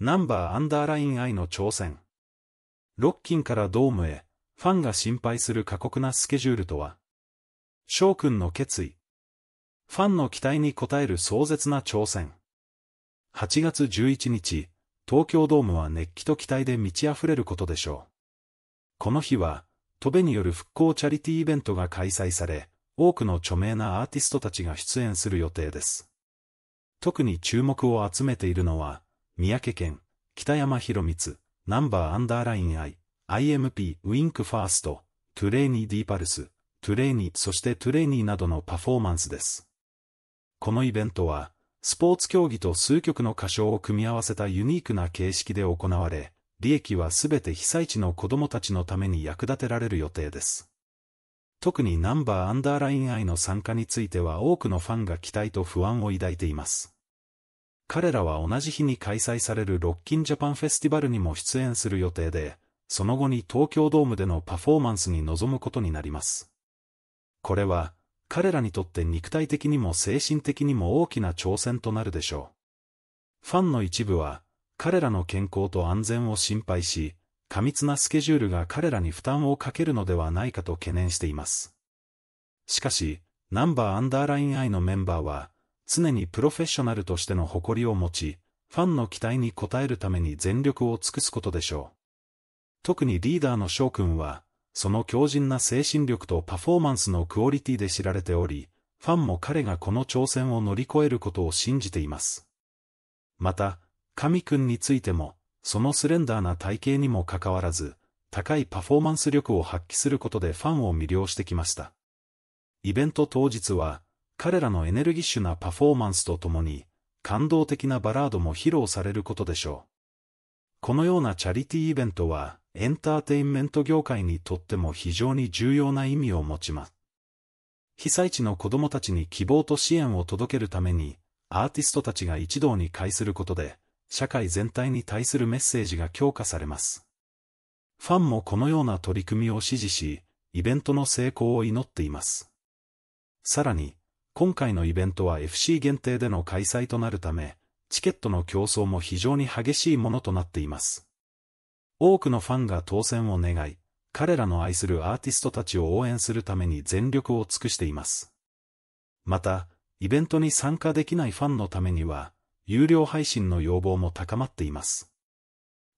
ナンバーアンダーライン I の挑戦。ロッキンからドームへ、ファンが心配する過酷なスケジュールとは翔くんの決意。ファンの期待に応える壮絶な挑戦。8月11日、東京ドームは熱気と期待で満ち溢れることでしょう。この日は、戸部による復興チャリティーイベントが開催され、多くの著名なアーティストたちが出演する予定です。特に注目を集めているのは、三宅県、北山博光、ナンバーアンダーライン I、IMP、ウィンクファースト、トゥレーニーディーパルス、トゥレーニー、そしてトゥレーニーなどのパフォーマンスです。このイベントは、スポーツ競技と数曲の歌唱を組み合わせたユニークな形式で行われ、利益はすべて被災地の子供たちのために役立てられる予定です。特にナンバーアンダーラインイの参加については多くのファンが期待と不安を抱いています。彼らは同じ日に開催されるロッキンジャパンフェスティバルにも出演する予定で、その後に東京ドームでのパフォーマンスに臨むことになります。これは、彼らにとって肉体的にも精神的にも大きな挑戦となるでしょう。ファンの一部は、彼らの健康と安全を心配し、過密なスケジュールが彼らに負担をかけるのではないかと懸念しています。しかし、ナンバーアンダーライン I のメンバーは、常にプロフェッショナルとしての誇りを持ち、ファンの期待に応えるために全力を尽くすことでしょう。特にリーダーの翔くんは、その強靭な精神力とパフォーマンスのクオリティで知られており、ファンも彼がこの挑戦を乗り越えることを信じています。また、神くんについても、そのスレンダーな体型にもかかわらず、高いパフォーマンス力を発揮することでファンを魅了してきました。イベント当日は、彼らのエネルギッシュなパフォーマンスとともに、感動的なバラードも披露されることでしょう。このようなチャリティーイベントは、エンターテインメント業界にとっても非常に重要な意味を持ちます。被災地の子供たちに希望と支援を届けるために、アーティストたちが一堂に会することで、社会全体に対するメッセージが強化されます。ファンもこのような取り組みを支持し、イベントの成功を祈っています。さらに、今回のイベントは FC 限定での開催となるため、チケットの競争も非常に激しいものとなっています。多くのファンが当選を願い、彼らの愛するアーティストたちを応援するために全力を尽くしています。また、イベントに参加できないファンのためには、有料配信の要望も高まっています。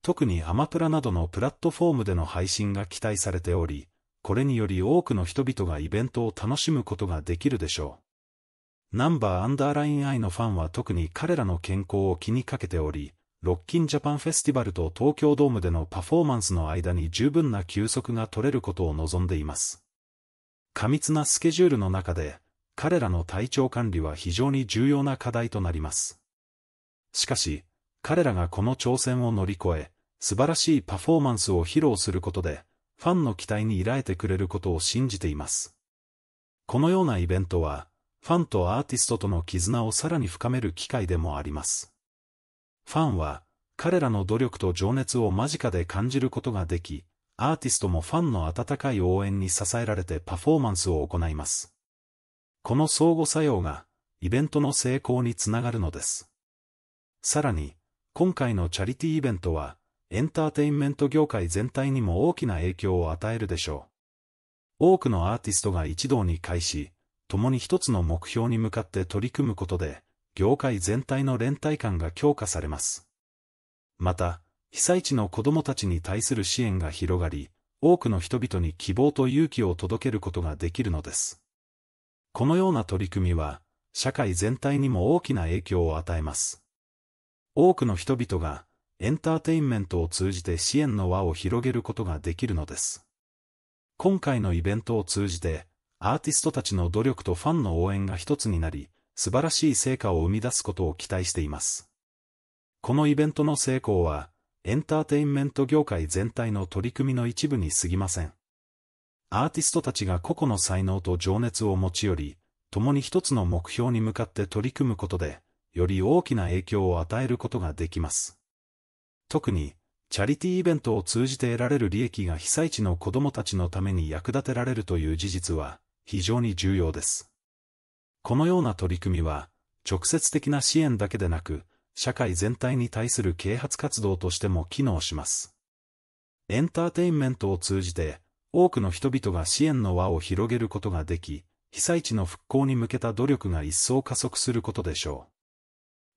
特にアマプラなどのプラットフォームでの配信が期待されており、これにより多くの人々がイベントを楽しむことができるでしょう。ナンバーアンダーライン I のファンは特に彼らの健康を気にかけており、ロッキンジャパンフェスティバルと東京ドームでのパフォーマンスの間に十分な休息が取れることを望んでいます。過密なスケジュールの中で、彼らの体調管理は非常に重要な課題となります。しかし、彼らがこの挑戦を乗り越え、素晴らしいパフォーマンスを披露することで、ファンの期待に依頼てくれることを信じています。このようなイベントは、ファンとアーティストとの絆をさらに深める機会でもあります。ファンは、彼らの努力と情熱を間近で感じることができ、アーティストもファンの温かい応援に支えられてパフォーマンスを行います。この相互作用が、イベントの成功につながるのです。さらに、今回のチャリティーイベントは、エンターテインメント業界全体にも大きな影響を与えるでしょう。多くのアーティストが一堂に会し、共に一つの目標に向かって取り組むことで、業界全体の連帯感が強化されます。また、被災地の子どもたちに対する支援が広がり、多くの人々に希望と勇気を届けることができるのです。このような取り組みは、社会全体にも大きな影響を与えます。多くの人々が、エンターテインメントを通じて支援の輪を広げることができるのです。今回のイベントを通じて、アーティストたちの努力とファンの応援が一つになり、素晴らしい成果を生み出すことを期待しています。このイベントの成功は、エンターテインメント業界全体の取り組みの一部に過ぎません。アーティストたちが個々の才能と情熱を持ち寄り、共に一つの目標に向かって取り組むことで、より大きな影響を与えることができます。特に、チャリティーイベントを通じて得られる利益が被災地の子供たちのために役立てられるという事実は、非常に重要です。このような取り組みは、直接的な支援だけでなく、社会全体に対する啓発活動としても機能します。エンターテインメントを通じて、多くの人々が支援の輪を広げることができ、被災地の復興に向けた努力が一層加速することでしょ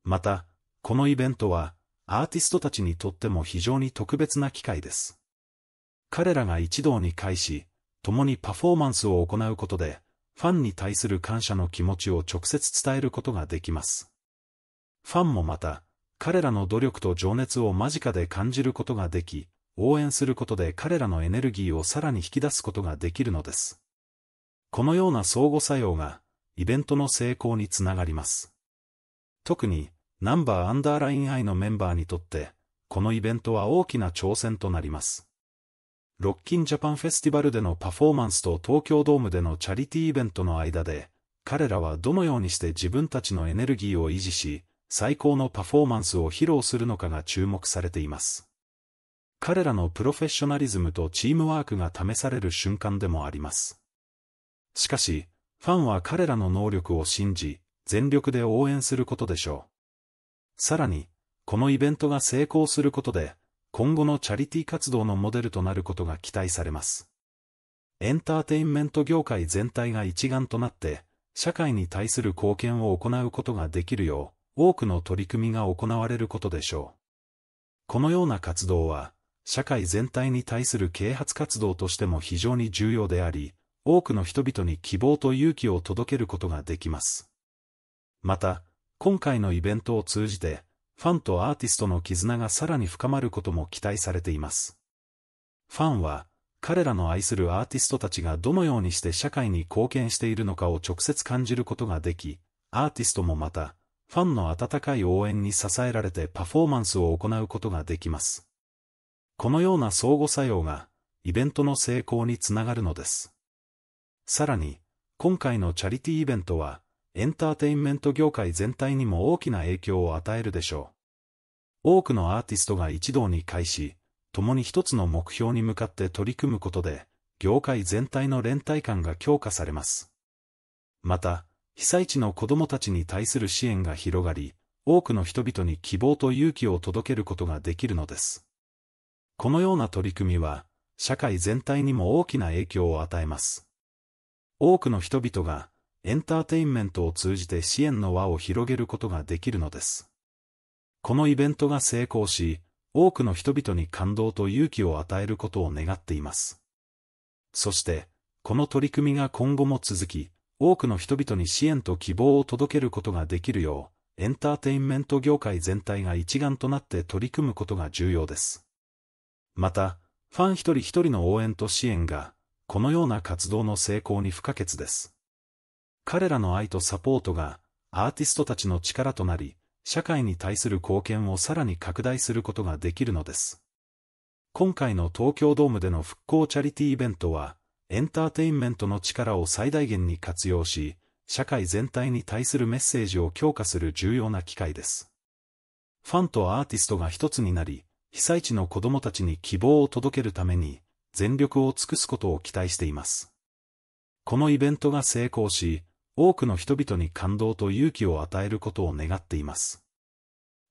う。また、このイベントは、アーティストたちにとっても非常に特別な機会です。彼らが一堂に会し、共にパフォーマンスを行うことで、ファンに対する感謝の気持ちを直接伝えることができます。ファンもまた、彼らの努力と情熱を間近で感じることができ、応援することで彼らのエネルギーをさらに引き出すことができるのです。このような相互作用が、イベントの成功につながります。特に、ナンバーアンダーラインイのメンバーにとって、このイベントは大きな挑戦となります。ロッキンジャパンフェスティバルでのパフォーマンスと東京ドームでのチャリティーイベントの間で、彼らはどのようにして自分たちのエネルギーを維持し、最高のパフォーマンスを披露するのかが注目されています。彼らのプロフェッショナリズムとチームワークが試される瞬間でもあります。しかし、ファンは彼らの能力を信じ、全力で応援することでしょう。さらに、このイベントが成功することで、今後のチャリティ活動のモデルとなることが期待されます。エンターテインメント業界全体が一丸となって、社会に対する貢献を行うことができるよう、多くの取り組みが行われることでしょう。このような活動は、社会全体に対する啓発活動としても非常に重要であり、多くの人々に希望と勇気を届けることができます。また、今回のイベントを通じて、ファンとアーティストの絆がさらに深まることも期待されています。ファンは、彼らの愛するアーティストたちがどのようにして社会に貢献しているのかを直接感じることができ、アーティストもまた、ファンの温かい応援に支えられてパフォーマンスを行うことができます。このような相互作用が、イベントの成功につながるのです。さらに、今回のチャリティーイベントは、エンターテインメント業界全体にも大きな影響を与えるでしょう。多くのアーティストが一堂に会し、共に一つの目標に向かって取り組むことで、業界全体の連帯感が強化されます。また、被災地の子供たちに対する支援が広がり、多くの人々に希望と勇気を届けることができるのです。このような取り組みは、社会全体にも大きな影響を与えます。多くの人々がエンターテインメントを通じて支援の輪を広げることができるのです。このイベントが成功し、多くの人々に感動と勇気を与えることを願っています。そして、この取り組みが今後も続き、多くの人々に支援と希望を届けることができるよう、エンターテインメント業界全体が一丸となって取り組むことが重要です。また、ファン一人一人の応援と支援が、このような活動の成功に不可欠です。彼らの愛とサポートが、アーティストたちの力となり、社会に対する貢献をさらに拡大することができるのです。今回の東京ドームでの復興チャリティーイベントは、エンターテインメントの力を最大限に活用し、社会全体に対するメッセージを強化する重要な機会です。ファンとアーティストが一つになり、被災地の子供たちに希望を届けるために、全力を尽くすことを期待しています。このイベントが成功し、多くの人々に感動と勇気を与えることを願っています。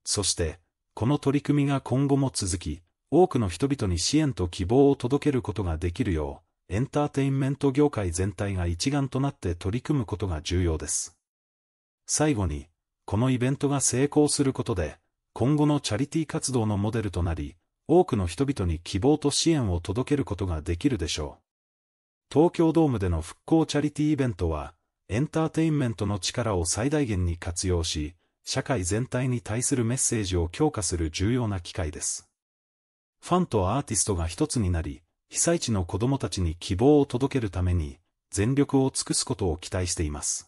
そして、この取り組みが今後も続き、多くの人々に支援と希望を届けることができるよう、エンターテインメント業界全体が一丸となって取り組むことが重要です。最後に、このイベントが成功することで、今後のチャリティー活動のモデルとなり、多くの人々に希望と支援を届けることができるでしょう。東京ドームでの復興チャリティーイベントは、エンターテインメントの力を最大限に活用し、社会全体に対するメッセージを強化する重要な機会です。ファンとアーティストが一つになり、被災地の子供たちに希望を届けるために、全力を尽くすことを期待しています。